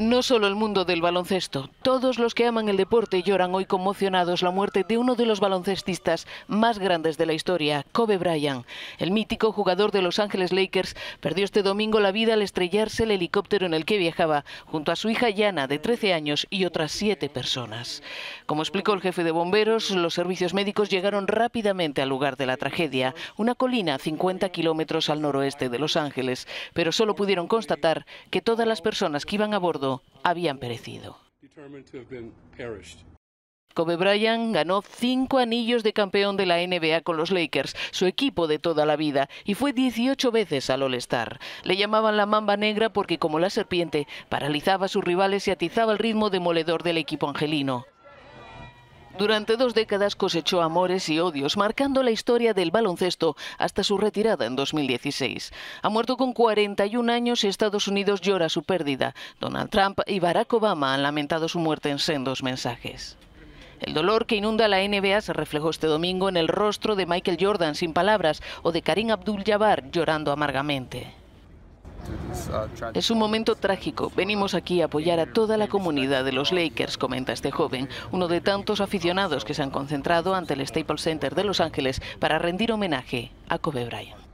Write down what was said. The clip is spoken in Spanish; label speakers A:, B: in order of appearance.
A: No solo el mundo del baloncesto, todos los que aman el deporte lloran hoy conmocionados la muerte de uno de los baloncestistas más grandes de la historia, Kobe Bryant. El mítico jugador de Los Ángeles Lakers perdió este domingo la vida al estrellarse el helicóptero en el que viajaba junto a su hija Yana de 13 años y otras siete personas. Como explicó el jefe de bomberos, los servicios médicos llegaron rápidamente al lugar de la tragedia, una colina a 50 kilómetros al noroeste de Los Ángeles, pero solo pudieron constatar que todas las personas que iban a bordo habían perecido. Kobe Bryant ganó cinco anillos de campeón de la NBA con los Lakers, su equipo de toda la vida, y fue 18 veces al All-Star. Le llamaban la mamba negra porque, como la serpiente, paralizaba a sus rivales y atizaba el ritmo demoledor del equipo angelino. Durante dos décadas cosechó amores y odios, marcando la historia del baloncesto hasta su retirada en 2016. Ha muerto con 41 años y Estados Unidos llora su pérdida. Donald Trump y Barack Obama han lamentado su muerte en sendos mensajes. El dolor que inunda la NBA se reflejó este domingo en el rostro de Michael Jordan sin palabras o de Karim Abdul-Jabbar llorando amargamente. Es un momento trágico. Venimos aquí a apoyar a toda la comunidad de los Lakers, comenta este joven, uno de tantos aficionados que se han concentrado ante el Staples Center de Los Ángeles para rendir homenaje a Kobe Bryant.